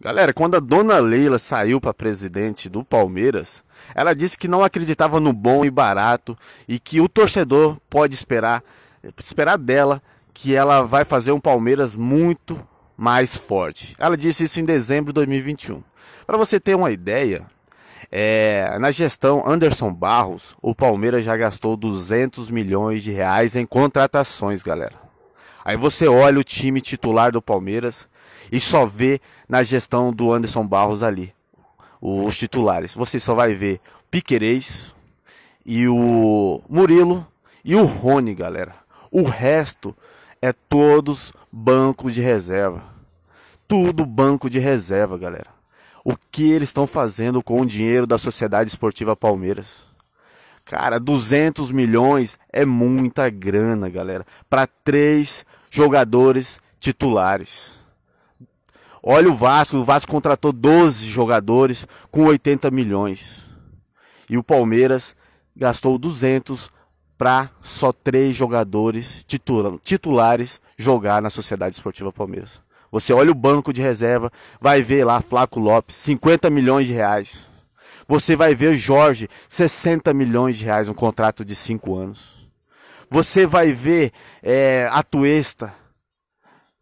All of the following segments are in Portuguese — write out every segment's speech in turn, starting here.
Galera, quando a dona Leila saiu para presidente do Palmeiras, ela disse que não acreditava no bom e barato e que o torcedor pode esperar, esperar dela que ela vai fazer um Palmeiras muito mais forte. Ela disse isso em dezembro de 2021. Para você ter uma ideia, é, na gestão Anderson Barros, o Palmeiras já gastou 200 milhões de reais em contratações, galera. Aí você olha o time titular do Palmeiras e só vê na gestão do Anderson Barros ali os titulares. Você só vai ver Piquerez e o Murilo e o Rony, galera. O resto é todos banco de reserva. Tudo banco de reserva, galera. O que eles estão fazendo com o dinheiro da Sociedade Esportiva Palmeiras? Cara, 200 milhões é muita grana, galera, para três jogadores titulares. Olha o Vasco, o Vasco contratou 12 jogadores com 80 milhões. E o Palmeiras gastou 200 para só três jogadores titulares jogar na Sociedade Esportiva Palmeiras. Você olha o banco de reserva, vai ver lá Flaco Lopes, 50 milhões de reais. Você vai ver Jorge, 60 milhões de reais, um contrato de 5 anos. Você vai ver é, a Tuesta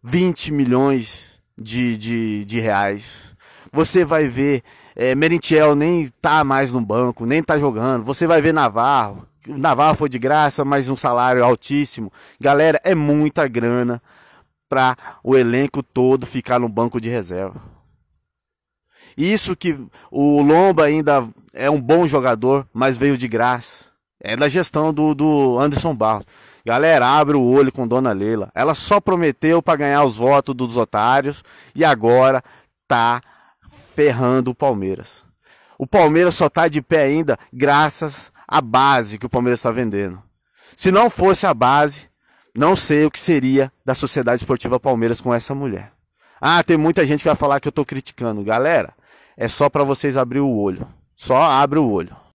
20 milhões de, de, de reais. Você vai ver é, Merentiel nem tá mais no banco, nem tá jogando. Você vai ver Navarro. O Navarro foi de graça, mas um salário altíssimo. Galera, é muita grana para o elenco todo ficar no banco de reserva. Isso que o Lomba ainda é um bom jogador, mas veio de graça é da gestão do, do Anderson Barros. Galera, abre o olho com Dona Leila. Ela só prometeu para ganhar os votos dos otários e agora tá ferrando o Palmeiras. O Palmeiras só tá de pé ainda graças à base que o Palmeiras está vendendo. Se não fosse a base, não sei o que seria da Sociedade Esportiva Palmeiras com essa mulher. Ah, tem muita gente que vai falar que eu tô criticando. Galera, é só para vocês abrir o olho. Só abre o olho.